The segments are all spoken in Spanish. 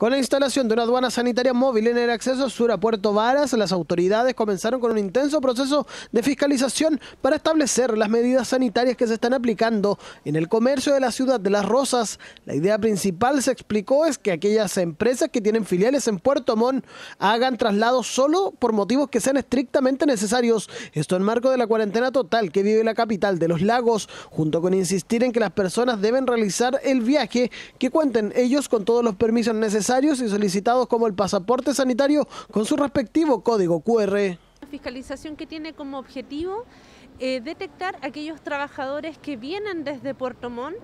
Con la instalación de una aduana sanitaria móvil en el acceso sur a Puerto Varas, las autoridades comenzaron con un intenso proceso de fiscalización para establecer las medidas sanitarias que se están aplicando en el comercio de la ciudad de Las Rosas. La idea principal, se explicó, es que aquellas empresas que tienen filiales en Puerto Montt hagan traslados solo por motivos que sean estrictamente necesarios. Esto en marco de la cuarentena total que vive la capital de los lagos, junto con insistir en que las personas deben realizar el viaje, que cuenten ellos con todos los permisos necesarios y solicitados como el pasaporte sanitario con su respectivo código QR. Fiscalización que tiene como objetivo eh, detectar aquellos trabajadores que vienen desde Puerto Montt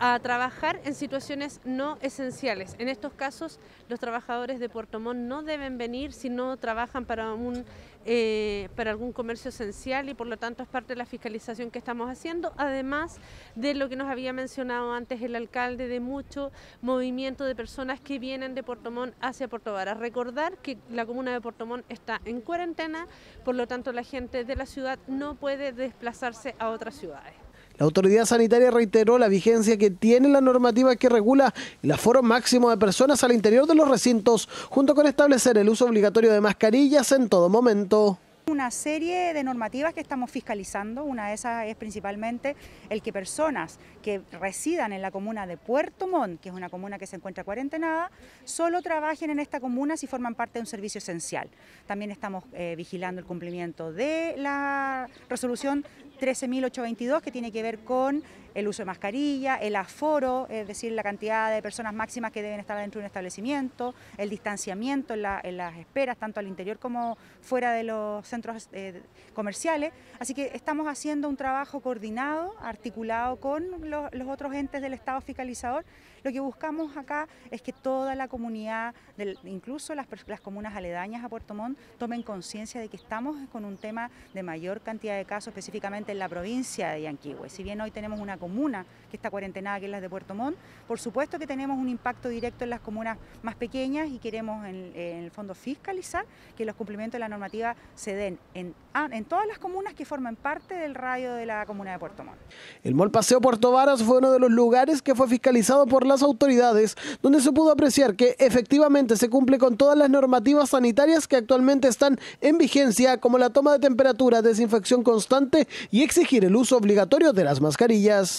a trabajar en situaciones no esenciales. En estos casos, los trabajadores de Puerto Montt no deben venir si no trabajan para, un, eh, para algún comercio esencial y por lo tanto es parte de la fiscalización que estamos haciendo, además de lo que nos había mencionado antes el alcalde de mucho movimiento de personas que vienen de Puerto Montt hacia Puerto Vara. Recordar que la comuna de Puerto Montt está en cuarentena, por lo tanto la gente de la ciudad no puede desplazarse a otras ciudades. La autoridad sanitaria reiteró la vigencia que tiene la normativa que regula el aforo máximo de personas al interior de los recintos, junto con establecer el uso obligatorio de mascarillas en todo momento. Una serie de normativas que estamos fiscalizando, una de esas es principalmente el que personas que residan en la comuna de Puerto Montt, que es una comuna que se encuentra cuarentenada, solo trabajen en esta comuna si forman parte de un servicio esencial. También estamos eh, vigilando el cumplimiento de la resolución 13.822 que tiene que ver con el uso de mascarilla, el aforo, es decir, la cantidad de personas máximas que deben estar dentro de un establecimiento, el distanciamiento en, las esperas, tanto al interior como fuera de los centros eh, comerciales. Así que estamos haciendo un trabajo coordinado, articulado con los, otros entes del Estado fiscalizador. Lo que buscamos acá es que toda la comunidad, incluso las, comunas aledañas a Puerto Montt, tomen conciencia de que estamos con un tema de mayor cantidad de casos, específicamente en la provincia de Yanquihue. Si bien hoy tenemos una comuna que está cuarentenada, que es la de Puerto Montt. Por supuesto que tenemos un impacto directo en las comunas más pequeñas y queremos en, el fondo fiscalizar que los cumplimientos de la normativa se den en, ah, en todas las comunas que forman parte del radio de la comuna de Puerto Montt. El Mall Paseo Puerto Varas fue uno de los lugares que fue fiscalizado por las autoridades, donde se pudo apreciar que efectivamente se cumple con todas las normativas sanitarias que actualmente están en vigencia, como la toma de temperatura, desinfección constante y exigir el uso obligatorio de las mascarillas.